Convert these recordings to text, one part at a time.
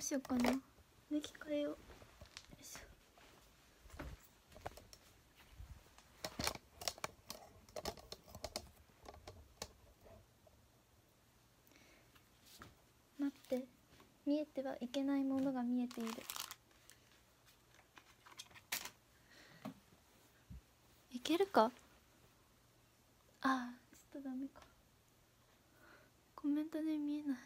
うしようかな向き変えよう待って見えてはいけないものが見えているいけるかああちょっとダメかコメントで見えない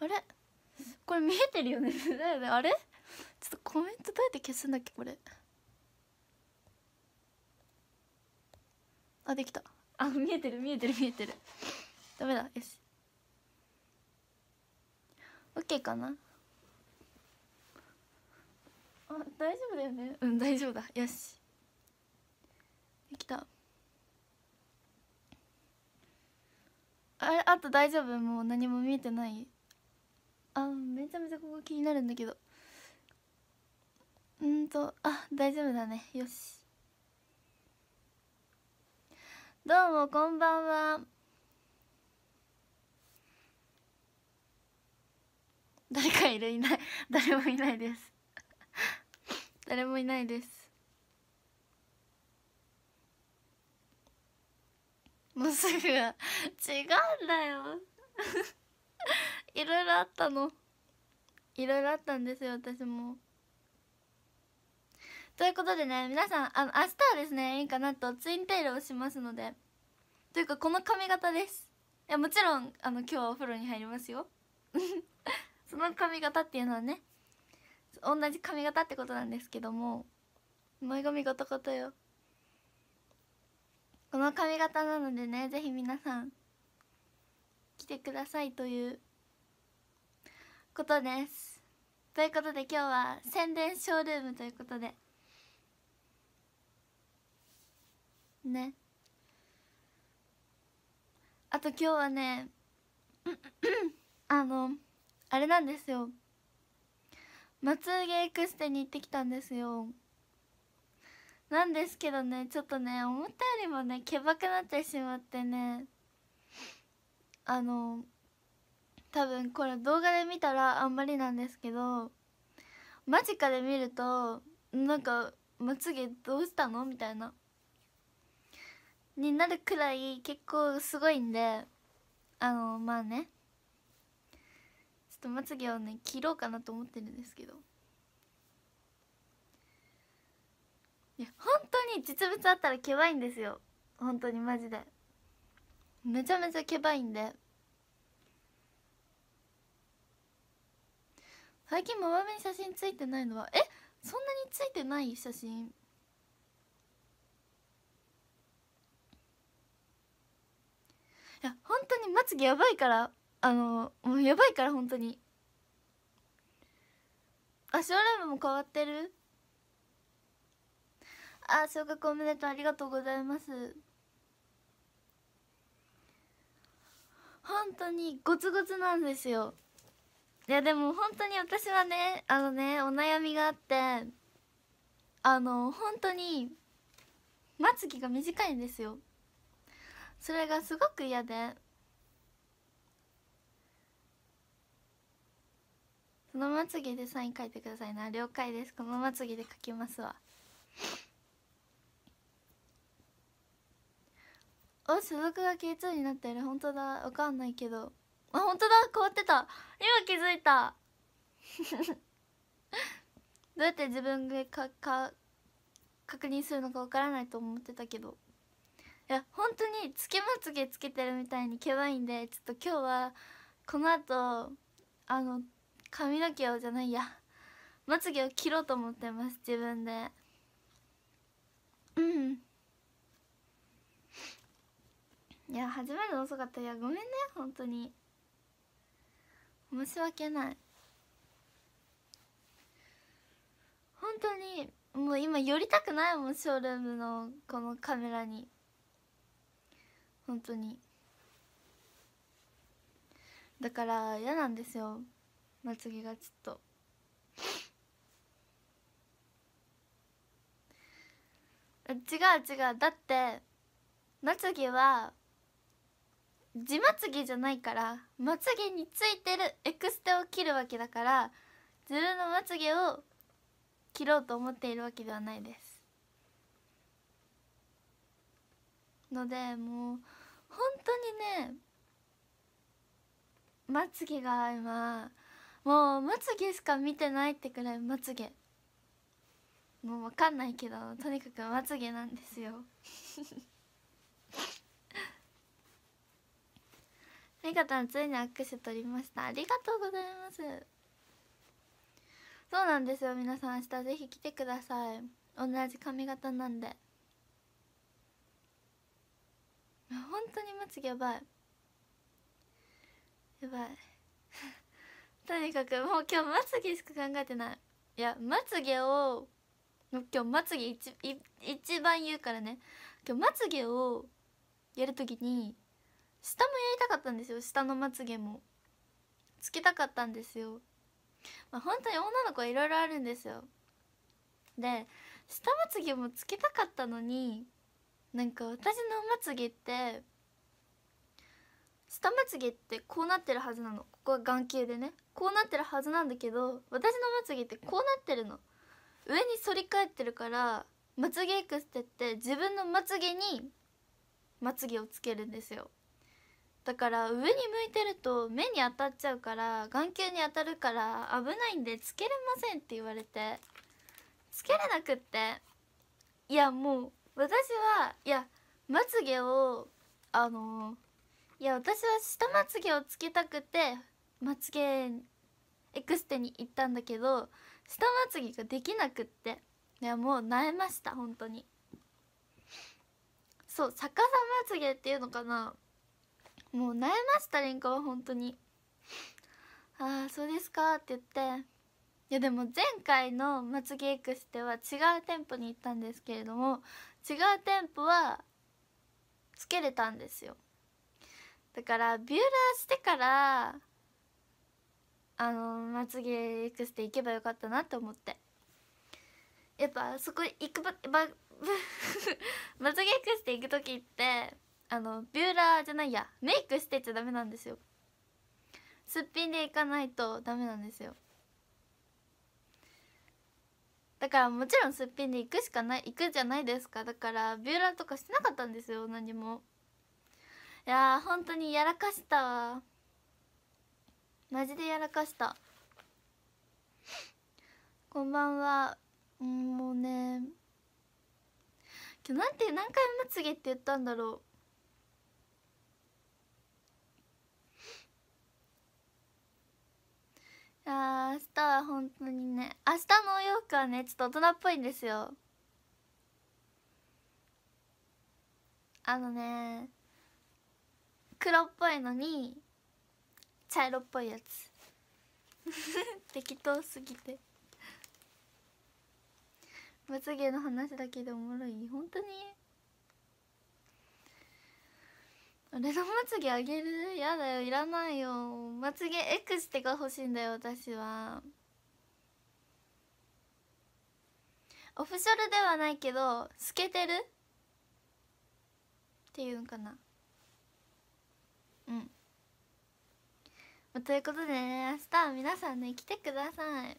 あれこれ見えてるよねだよねあれちょっとコメントどうやって消すんだっけこれあできたあ見えてる見えてる見えてるダメだよし OK かなあ大丈夫だよねうん大丈夫だよしできたあれあと大丈夫もう何も見えてないあめちゃめちゃここ気になるんだけどうんとあ大丈夫だねよしどうもこんばんは誰かいるいない誰もいないです誰もいないですもうすぐ違うんだよいろいろあったのいろいろあったんですよ私もということでね皆さんあの明日はですねいいかなとツインテールをしますのでというかこの髪型ですいやもちろんあの今日はお風呂に入りますよ その髪型っていうのはね同じ髪型ってことなんですけども前髪ゴトゴトよこの髪型なのでねぜひ皆さん来てくださいということですということで今日は宣伝ショールームということでねあと今日はね あのあれなんですよ松毛エクステに行ってきたんですよなんですけどねちょっとね思ったよりもねけばくなってしまってねあの多分これ動画で見たらあんまりなんですけど間近で見るとなんかまつげどうしたのみたいなになるくらい結構すごいんであのまあねちょっとまつげをね切ろうかなと思ってるんですけどいや本当に実物あったらけばいんですよ本当にマジでめちゃめちゃけばいんで。最近もまめに写真ついてないのはえそんなについてない写真いや本当にまつげやばいからあのもうやばいから本当にあショールームも変わってるあ小学おめでとうありがとうございます本当にゴツゴツなんですよいやでも本当に私はねあのねお悩みがあってあの本当にまつ毛が短いんですよそれがすごく嫌でそのまつげでサイン書いてくださいな了解ですこのまつげで書きますわお所属が K2 になってる本当だわかんないけどあ本当だ変わってた今気づいた どうやって自分でかか確認するのかわからないと思ってたけどいや本当につけまつげつけてるみたいにけばいんでちょっと今日はこの後あの髪の毛をじゃないやまつげを切ろうと思ってます自分でうんいや初めて遅かったいやごめんね本当に申し訳ない本当にもう今寄りたくないもんショールームのこのカメラに本当にだから嫌なんですよまつげがちょっと違う違うだってまつげは地まつげじゃないからまつげについてるエクステを切るわけだから自分のまつげを切ろうと思っているわけではないですのでもう本当にねまつげが今もうまつげしか見てないってくらいまつげもうわかんないけどとにかくまつげなんですよりがたんついに握手取りましたありがとうございますそうなんですよ皆さん明日ぜひ来てください同じ髪型なんで本当にまつげやばいやばい とにかくもう今日まつげしか考えてないいやまつげを今日まつげ一番言うからね今日まつげをやるときに下もやりたかったんですよ下のまつげもつけたかったんですよまあ本当に女の子はいろいろあるんですよで下まつげもつけたかったのになんか私のまつげって下まつげってこうなってるはずなのここは眼球でねこうなってるはずなんだけど私のまつげってこうなってるの上に反り返ってるからまつげエクステって自分のまつげにまつげをつけるんですよだから上に向いてると目に当たっちゃうから眼球に当たるから危ないんでつけれませんって言われてつけれなくっていやもう私はいやまつげをあのいや私は下まつげをつけたくてまつげエクステに行ったんだけど下まつげができなくっていやもう萎えました本当にそう逆さまつげっていうのかなもう悩ましたりんかは本当に「ああそうですか」って言っていやでも前回の「まつげ X」では違う店舗に行ったんですけれども違う店舗はつけれたんですよだからビューラーしてからあのまつげ X で行けばよかったなと思ってやっぱそこ行くばば まつげ X で行く時ってあのビューラーじゃないやメイクしてちゃダメなんですよすっぴんでいかないとダメなんですよだからもちろんすっぴんで行くしかない行くじゃないですかだからビューラーとかしてなかったんですよ何もいやー本当にやらかしたわマジでやらかしたこんばんはんもうね今日なんて何回まつげって言ったんだろう明日のお洋服はねちょっと大人っぽいんですよあのね黒っぽいのに茶色っぽいやつ 適当すぎて罰ゲーの話だけでおもろい本当に俺のまつげあげるやだよいらないよまつげ X ってが欲しいんだよ私はオフショルではないけど透けてるっていうんかなうんということでね明日は皆さんね来てください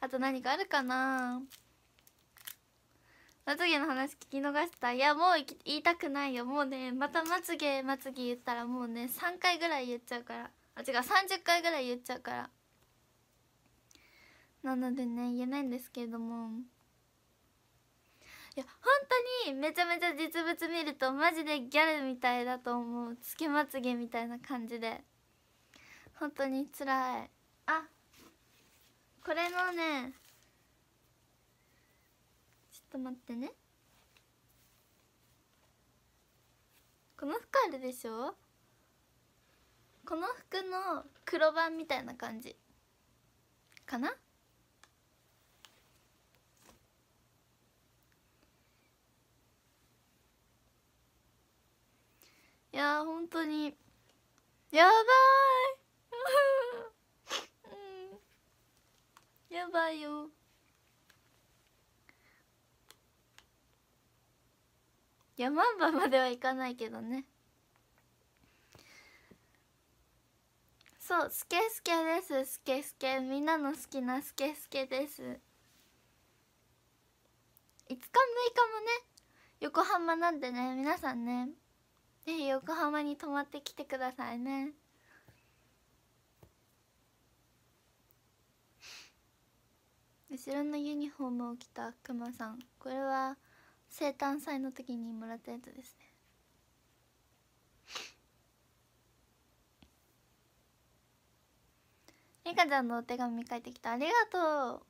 あと何かあるかなまつげの話聞き逃したいやもう言いたくないよもうねまたまつげまつげ言ったらもうね3回ぐらい言っちゃうからあ違う30回ぐらい言っちゃうからなのでね言えないんですけれどもいや本当にめちゃめちゃ実物見るとマジでギャルみたいだと思うつけまつげみたいな感じで本当につらいあこれのねちょっと待ってねこの服あるでしょこの服の黒版みたいな感じかないや本当にやばいうん、やばいよいやマンバまではいかないけどねそうスケスケですスケスケみんなの好きなスケスケです5日6日もね横浜なんでね皆さんねぜひ横浜に泊まってきてくださいね後ろのユニフォームを着たくまさんこれは生誕祭の時にもらったやつですねリカちゃんのお手紙書いてきたありがと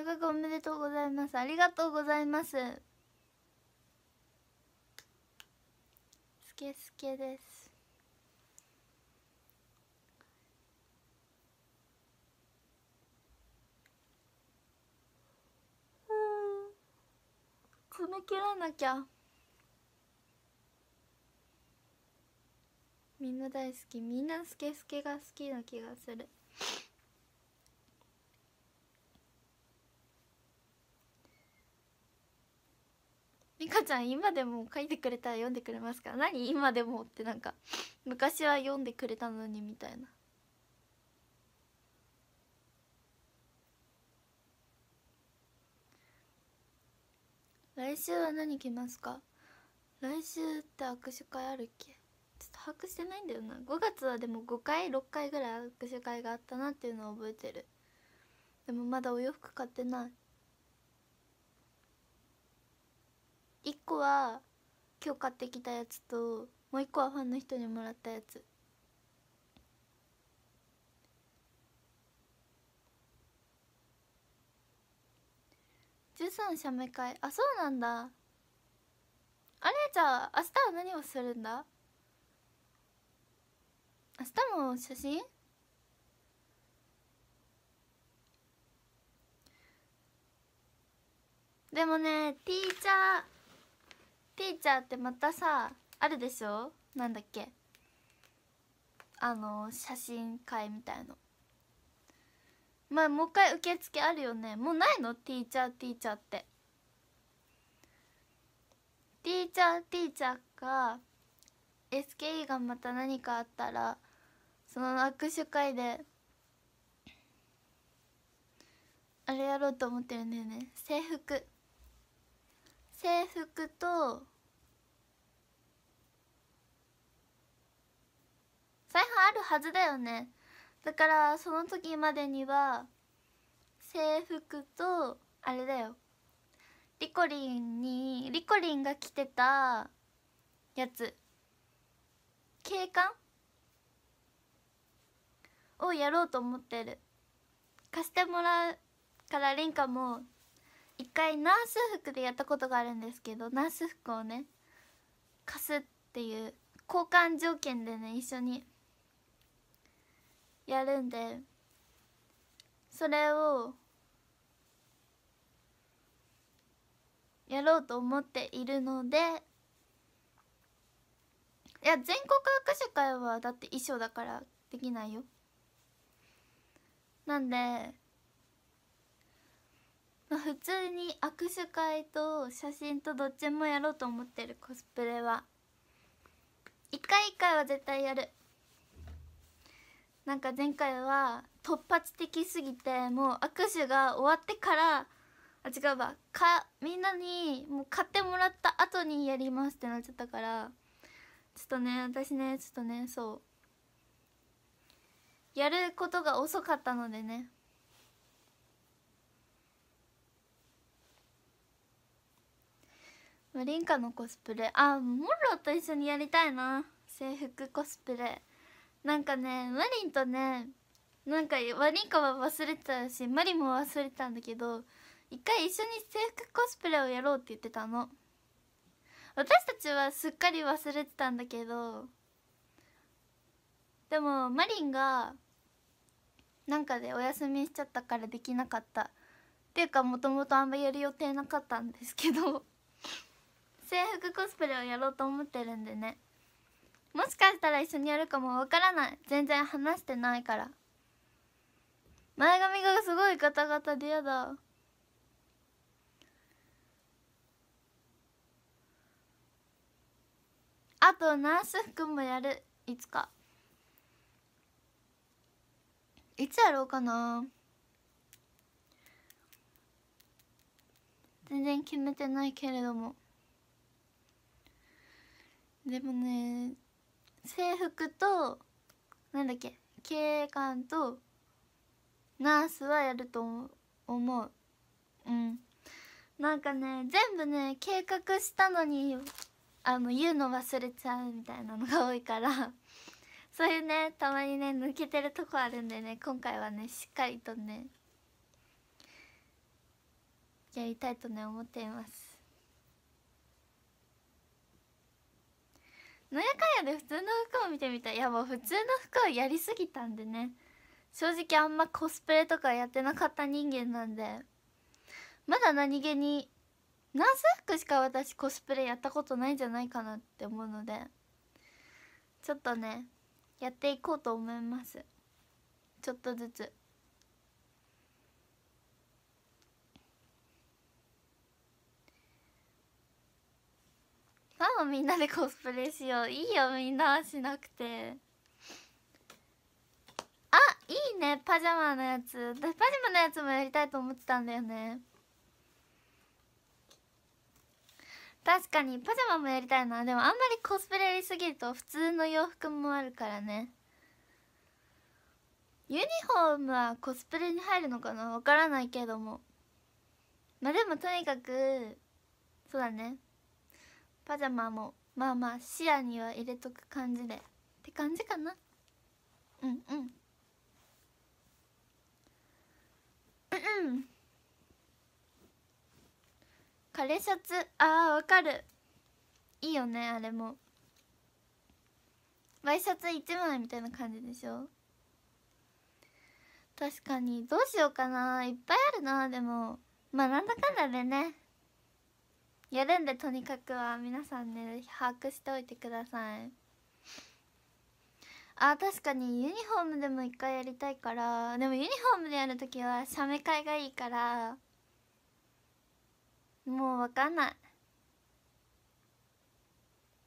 う合格おめでとうございますありがとうございますけすけですうん詰め切らなきゃみんな大好きみんなスケスケが好きな気がする美香ちゃん今でも書いてくれたら読んでくれますから何今でもってなんか昔は読んでくれたのにみたいな来週は何来ますか来週って握手会あるっけちょっと把握してないんだよな5月はでも5回6回ぐらい握手会があったなっていうのを覚えてるでもまだお洋服買ってない1個は今日買ってきたやつともう1個はファンの人にもらったやつ13写メ会あそうなんだあれじゃあ明日は何をするんだ明日も写真でもねティーチャーピーチャーってまたさあるでしょなんだっけあの写真会みたいのまあもう一回受付あるよねもうないのティーチャーティーチャーってティーチャーティーチャーが SKE がまた何かあったらその握手会であれやろうと思ってるんだよね制服制服と財布あるはずだよねだからその時までには制服とあれだよリコリンにリコリンが着てたやつ警官をやろうと思ってる貸してもらうからリンカも一回ナース服でやったことがあるんですけどナース服をね貸すっていう交換条件でね一緒にやるんでそれをやろうと思っているのでいや全国握手会はだって衣装だからできないよなんでまあ、普通に握手会と写真とどっちもやろうと思ってるコスプレは一回一回は絶対やるなんか前回は突発的すぎてもう握手が終わってからあ違うわかみんなにもう買ってもらった後にやりますってなっちゃったからちょっとね私ねちょっとねそうやることが遅かったのでねリンカのコスプレあモロと一緒にやりたいな制服コスプレなんかねマリンとねなんかマリンカは忘れてたしマリンも忘れてたんだけど一回一緒に制服コスプレをやろうって言ってたの私たちはすっかり忘れてたんだけどでもマリンがなんかでお休みしちゃったからできなかったっていうかもともとあんまやる予定なかったんですけど制服コスプレをやろうと思ってるんでねもしかしたら一緒にやるかもわからない全然話してないから前髪がすごいガタガタでやだあとナース服もやるいつかいつやろうかな全然決めてないけれどもでもね制服となんだっけ警官とナースはやると思ううんなんかね全部ね計画したのにあの言うの忘れちゃうみたいなのが多いから そういうねたまにね抜けてるとこあるんでね今回はねしっかりとねやりたいとね思っていますなんやかんやで普通の服を見てみたいいやもう普通の服をやりすぎたんでね正直あんまコスプレとかやってなかった人間なんでまだ何気に何ス服しか私コスプレやったことないんじゃないかなって思うのでちょっとねやっていこうと思いますちょっとずつ。みんなでコスプレしよういいよみんなしなくてあいいねパジャマのやつパジャマのやつもやりたいと思ってたんだよね確かにパジャマもやりたいなでもあんまりコスプレやりすぎると普通の洋服もあるからねユニフォームはコスプレに入るのかなわからないけどもまあでもとにかくそうだねパジャマもまあまあ視野には入れとく感じでって感じかなうんうんうんれシャツあーわかるいいよねあれもワイシャツ1枚みたいな感じでしょ確かにどうしようかないっぱいあるなでもまあなんだかんだでねやるんでとにかくは皆さんね把握しておいてくださいあ確かにユニフォームでも一回やりたいからでもユニフォームでやるときは写メ会がいいからもうわかんない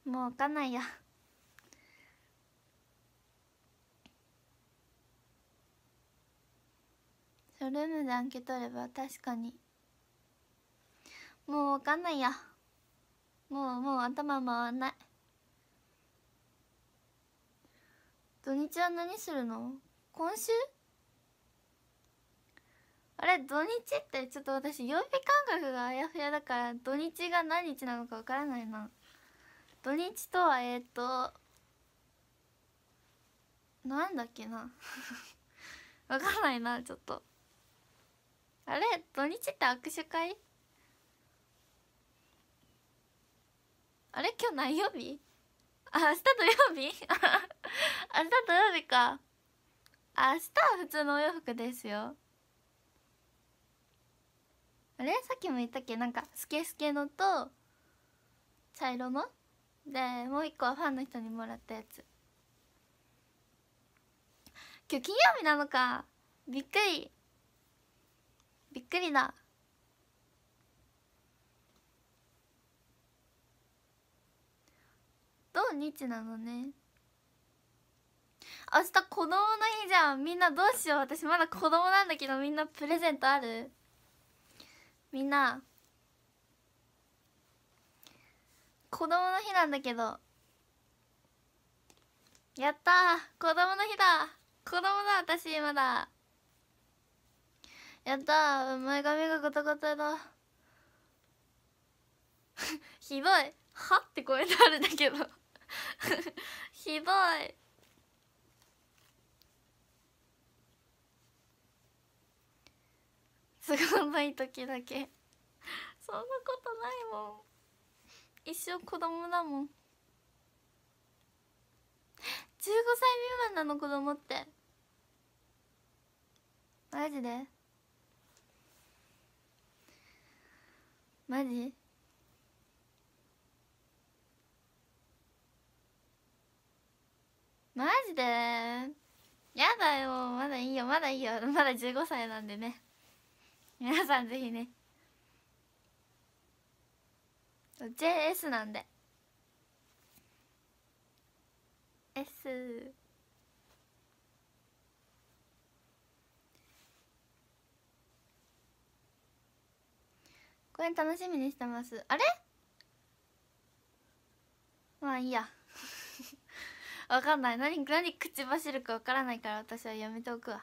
もうわかんないやルームでアンケート取れば確かにもうわかんないやもうもう頭回んない土日は何するの今週あれ土日ってちょっと私曜日感覚があやふやだから土日が何日なのかわからないな土日とはえっ、となんだっけな わかんないなちょっとあれ土日って握手会あれ今日何曜日あ明日土曜日 明日土曜日か明日は普通のお洋服ですよあれさっきも言ったっけなんかスケスケのと茶色のでもう一個はファンの人にもらったやつ今日金曜日なのかびっくりびっくりだ土日なのね明日子供の日じゃんみんなどうしよう私まだ子供なんだけどみんなプレゼントあるみんな子供の日なんだけどやった子供の日だ子供だ私まだやった前髪がゴタゴタだ ひどいはって声になるんだけど ひどいすごいい時だけそんなことないもん一生子供だもん15歳未満なの子供ってマジでマジマジでやだよまだいいよまだいいよまだ15歳なんでね皆さんぜひね JS なんで S これ楽しみにしてますあれまあいいやわかんない何何口走るかわからないから私はやめておくわ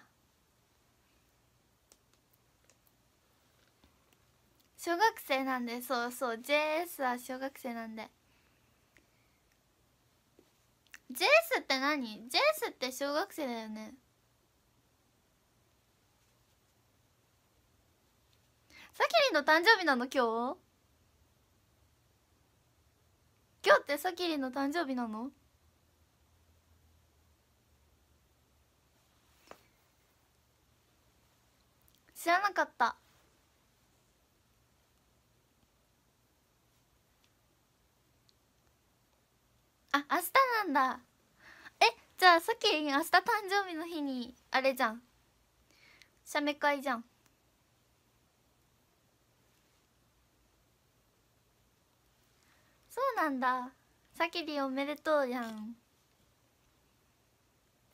小学生なんでそうそう JS は小学生なんで JS って何 ?JS って小学生だよねさきりんの誕生日なの今日今日ってさきりんの誕生日なの知らなかったあ明日なんだえじゃあさっき明日誕生日の日にあれじゃん写メ会じゃんそうなんださきりおめでとうじゃん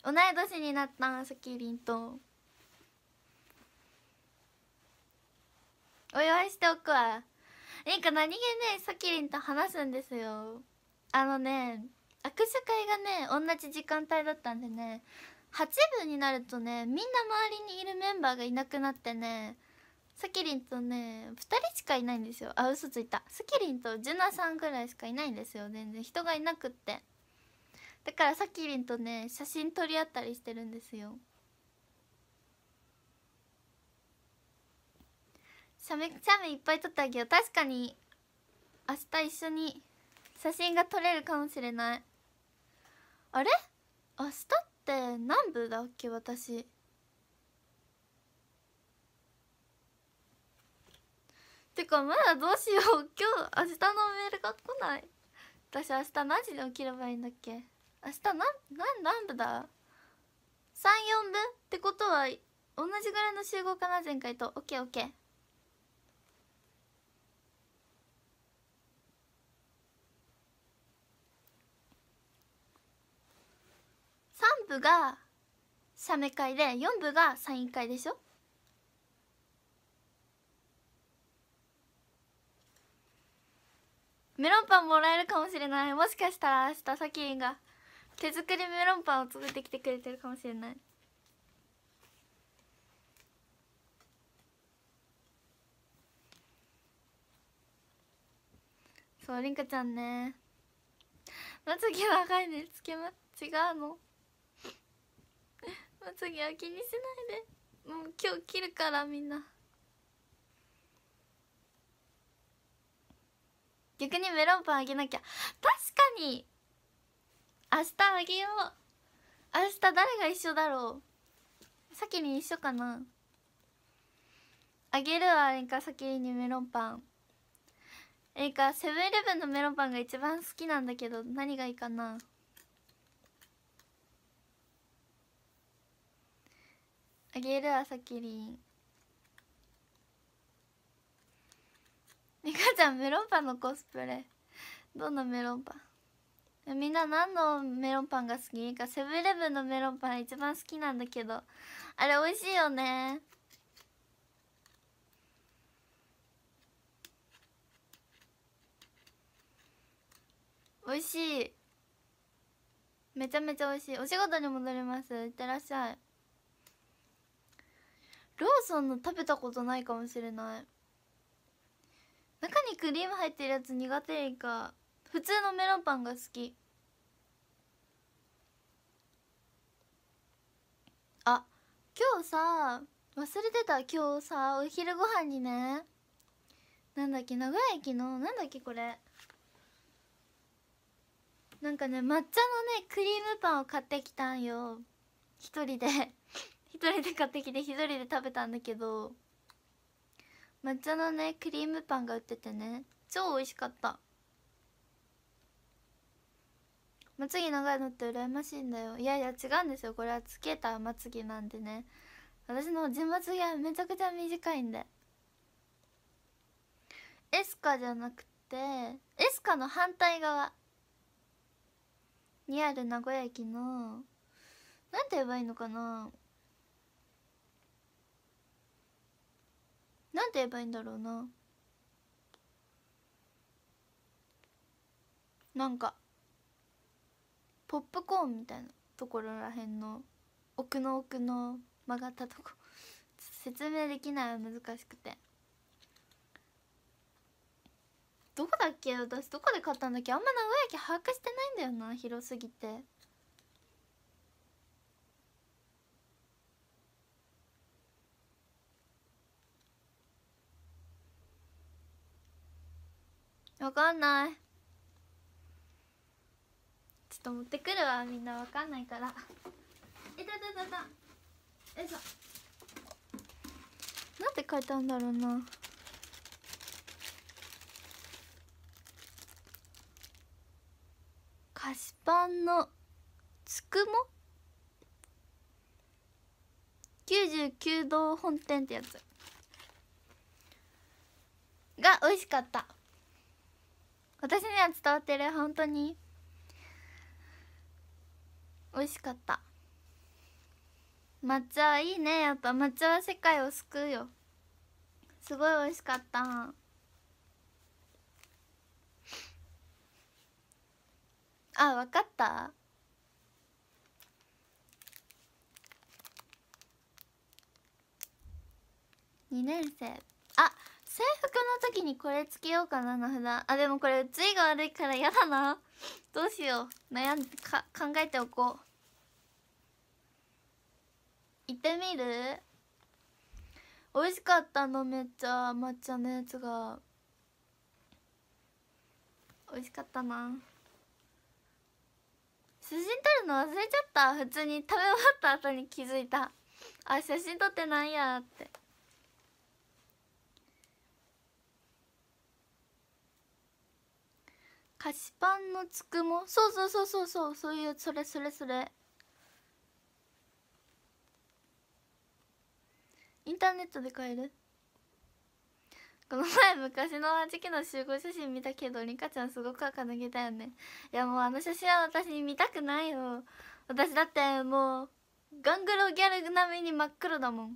同い年になったさきりんと。お祝いしておくわなんか何気ねさきりんと話すんですよあのね握手会がね同じ時間帯だったんでね8分になるとねみんな周りにいるメンバーがいなくなってねさきりんとね2人しかいないんですよあ嘘ついたさきりんとジュナさんぐらいしかいないんですよ全然人がいなくってだからさきりんとね写真撮り合ったりしてるんですよサメ写メいっぱい撮ってあげよう確かに明日一緒に写真が撮れるかもしれないあれ明日って何部だっけ私てかまだどうしよう今日明日のメールが来ない私明日何時に起きればいいんだっけ明日何何何部だ34分ってことは同じぐらいの集合かな前回と OKOK 3部が写メ会で4部がサイン会でしょメロンパンもらえるかもしれないもしかしたら明日さきンが手作りメロンパンを作ってきてくれてるかもしれないそうりんかちゃんねまつげは赤いねつけま違うの次は気にしないでもう今日切るからみんな逆にメロンパンあげなきゃ確かに明日あげよう明日誰が一緒だろう先に一緒かなあげるわあれか先にメロンパンえリかセブンイレブンのメロンパンが一番好きなんだけど何がいいかなあげるさキリンみかちゃんメロンパンのコスプレどんなメロンパンみんな何のメロンパンが好きかセブンイレブンのメロンパン一番好きなんだけどあれ美味しいよね美味しいめちゃめちゃ美味しいお仕事に戻りますいってらっしゃいローソンの食べたことないかもしれない中にクリーム入ってるやつ苦手いか普通のメロンパンが好きあ今日さ忘れてた今日さお昼ご飯にねなんだっけ名古屋駅のなんだっけこれなんかね抹茶のねクリームパンを買ってきたんよ一人で人で買ってきて一人で食べたんだけど抹茶のねクリームパンが売っててね超美味しかったまつげ長いのって羨ましいんだよいやいや違うんですよこれはつけたまつげなんでね私の地まつげはめちゃくちゃ短いんでエスカじゃなくてエスカの反対側にある名古屋駅のなんて言えばいいのかななんて言えばいいんだろうななんかポップコーンみたいなところらへんの奥の奥の曲がったとこ 説明できないは難しくてどこだっけ私どこで買ったんだっけあんま名古屋駅把握してないんだよな広すぎてわかんないちょっと持ってくるわみんなわかんないからえたたたたえそなんて書いたんだろうな菓子パンのつくも99度本店ってやつが美味しかった私には伝わってる本当に美味しかった抹茶いいねやっぱ抹茶は世界を救うよすごい美味しかったあ分かった2年生制服の時にこれつけようかな札あでもこれついが悪いからやだなどうしよう悩んでか考えておこう行ってみる美味しかったのめっちゃ抹茶のやつが美味しかったな写真撮るの忘れちゃった普通に食べ終わった後に気づいたあ写真撮ってないやって菓子パンのつくもそうそうそうそうそうそういうそれそれそれインターネットで買えるこの前昔の時期の集合写真見たけどリカちゃんすごく赤抜けたよねいやもうあの写真は私見たくないよ私だってもうガングロギャル並みに真っ黒だもん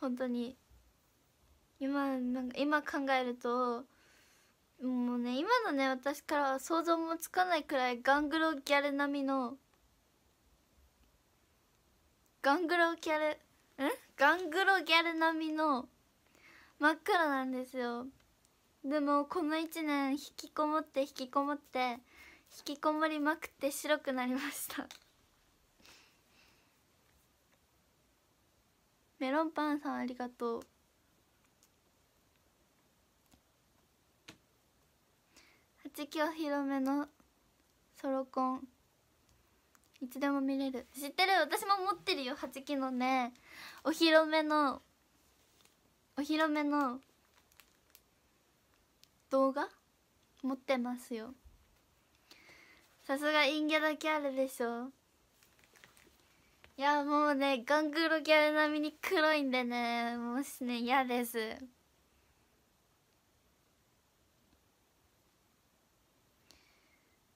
本当に今なんか今考えるともうね今のね私からは想像もつかないくらいガングロギャル並みのガングロギャルんガングロギャル並みの真っ黒なんですよでもこの1年引きこもって引きこもって引きこもりまくって白くなりましたメロンパンさんありがとうち今日広めのソロコンいつでも見れる知ってる私も持ってるよ8期のねお披露目のお披露目の動画持ってますよさすが陰キャだけあるでしょいやもうねガングロギャル並みに黒いんでねもうね嫌です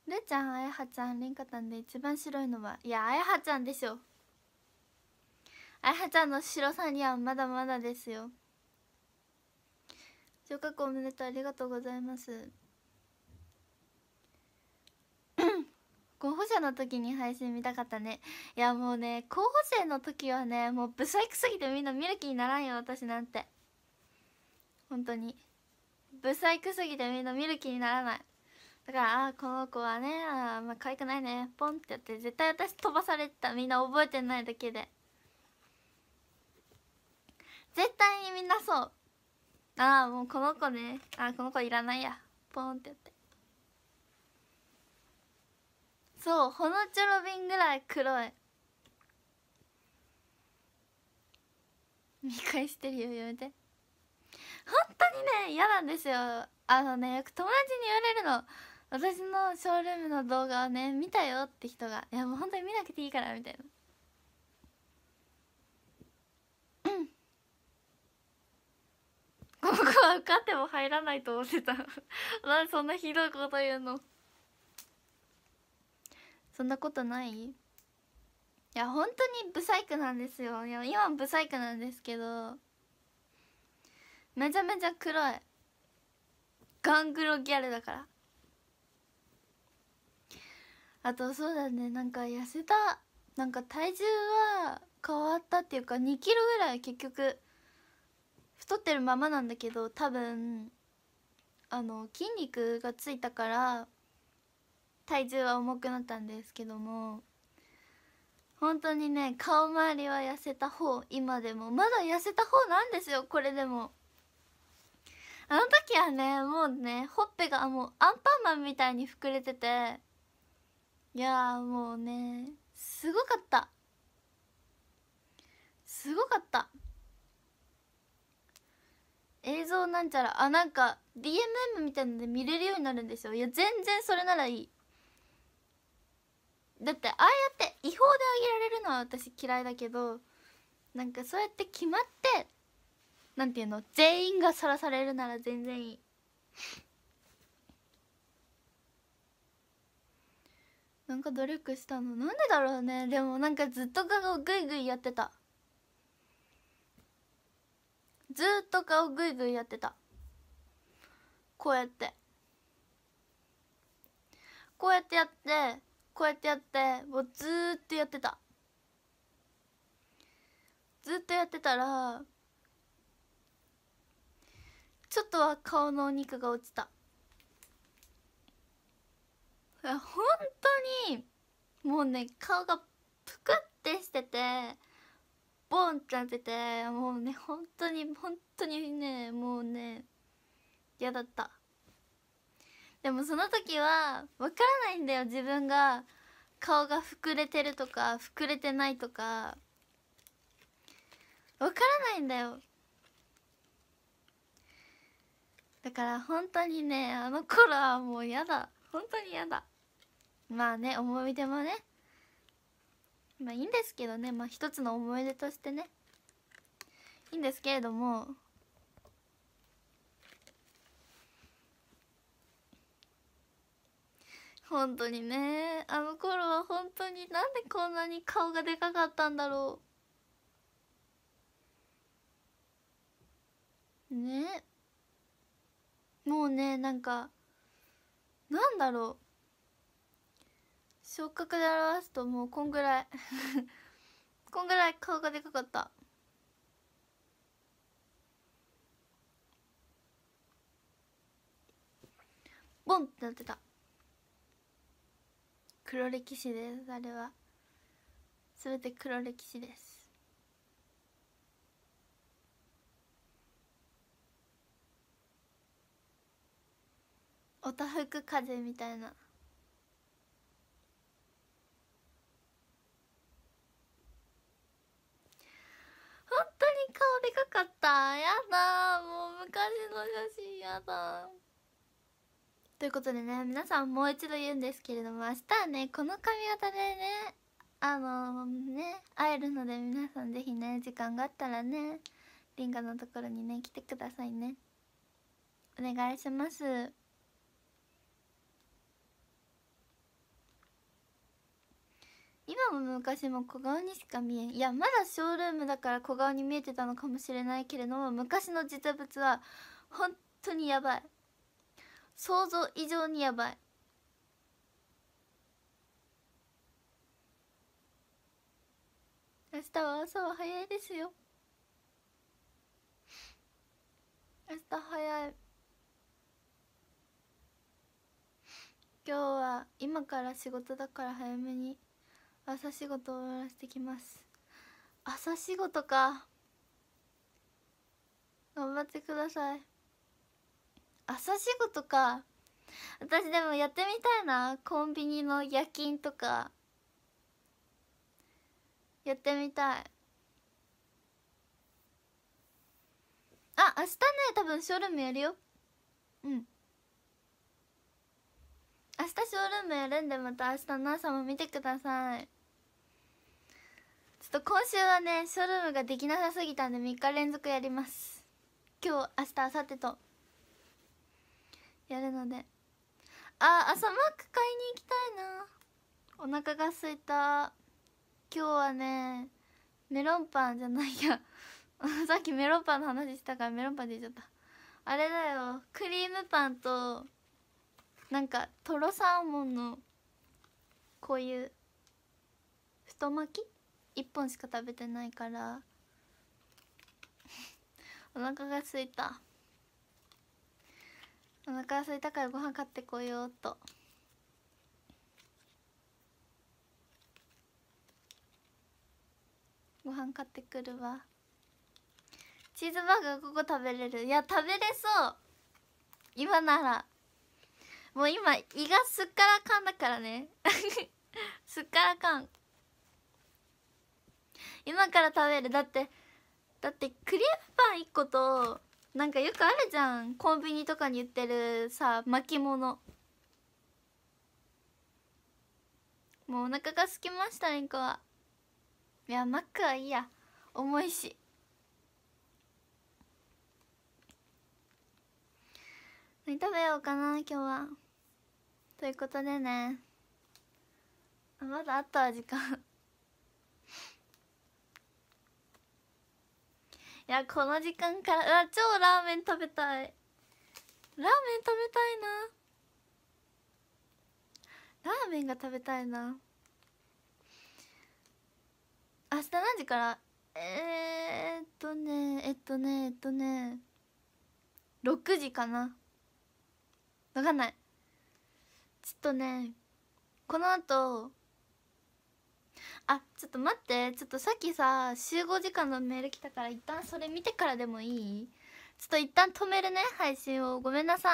るーちゃんあやはちゃんりんかたんで一番白いのはいやあやはちゃんでしょあやはちゃんの白さにはまだまだですよ昇格おめでとうありがとうございます 候補者の時に配信見たかったねいやもうね候補生の時はねもうブサイクすぎてみんな見る気にならんよ私なんて本当にブサイクすぎてみんな見る気にならないだからあこの子はねあまあ可愛くないねポンってやって絶対私飛ばされてたみんな覚えてないだけで絶対にみんなそうああもうこの子ねあこの子いらないやポンってやってそうほのちょろびんぐらい黒い見返してるよやめて本当にね嫌なんですよあのねよく友達に言われるの私のショールームの動画をね見たよって人がいやもう本当に見なくていいからみたいなここは受かっても入らないと思ってたなんそんなひどいこと言うのそんなことないいや本当にブサイクなんですよいや今ブサイクなんですけどめちゃめちゃ黒いガングロギャルだからあとそうだねなんか痩せたなんか体重は変わったっていうか2キロぐらい結局太ってるままなんだけど多分あの筋肉がついたから体重は重くなったんですけども本当にね顔周りは痩せた方今でもまだ痩せた方なんですよこれでもあの時はねもうねほっぺがもうアンパンマンみたいに膨れてていやもうねすごかったすごかった映像なんちゃらあなんか DMM みたいなので見れるようになるんですよいや全然それならいいだってああやって違法であげられるのは私嫌いだけどなんかそうやって決まってなんていうの全員がさらされるなら全然いいなんか努力したのなんでだろうねでもなんかずっと顔グイグイやってたずっと顔グイグイやってたこうやってこうやってやってこうやってやってもうずっとやってたずっとやってたらちょっとは顔のお肉が落ちた本当にもうね顔がぷくってしててボンってなっててもうね本当に本当にねもうね嫌だったでもその時は分からないんだよ自分が顔が膨れてるとか膨れてないとか分からないんだよだから本当にねあの頃はもう嫌だ本当に嫌だまあね思い出もねまあいいんですけどねまあ一つの思い出としてねいいんですけれども本当にねあの頃は本当になんでこんなに顔がでかかったんだろうねもうねなんかなんだろう触覚で表すともうこんぐらい こんぐらい顔がでかかったボンってなってた黒歴史ですあれは全て黒歴史ですおたふく風みたいな本当に顔でかかったやだもう昔の写真やだということでね皆さんもう一度言うんですけれども明日はねこの髪型でねあのね会えるので皆さん是非ね時間があったらねリンガのところにね来てくださいねお願いします今も昔も小顔にしか見えんいやまだショールームだから小顔に見えてたのかもしれないけれども昔の実物は本当にやばい想像以上にやばい明日は朝は早いですよ明日早い今日は今から仕事だから早めに朝仕事を終わらせてきます朝仕事か頑張ってください朝仕事か私でもやってみたいなコンビニの夜勤とかやってみたいあ明日ね多分ショールームやるようん明日ショールームやるんでまた明日の朝も見てくださいちょっと今週はねショールームができなさすぎたんで3日連続やります今日明日明後日とやるのであ朝マック買いに行きたいなお腹がすいた今日はねメロンパンじゃないや さっきメロンパンの話したからメロンパンで言っちゃったあれだよクリームパンとなんかとろサーモンのこういう太巻き1本しか食べてないから お腹が空いたお腹が空いたからご飯買ってこようと。ご飯買ってくるわチーズバーガーここ食べれるいや食べれそう今ならもう今胃がすっからかんだからね すっからかん今から食べるだってだってクリームパン1個となんかよくあるじゃんコンビニとかに売ってるさ巻物もうお腹がすきましたりんこはいやマックはいいや重いし何食べようかな今日はということでねまだあった時間いやこの時間からあ超ラーメン食べたいラーメン食べたいなラーメンが食べたいな明日何時からえー、っとねえっとねえっとね6時かな分かんないちょっとねこのあとあちょっと待ってちょっとさっきさ集合時間のメール来たから一旦それ見てからでもいいちょっと一旦止めるね配信をごめんなさい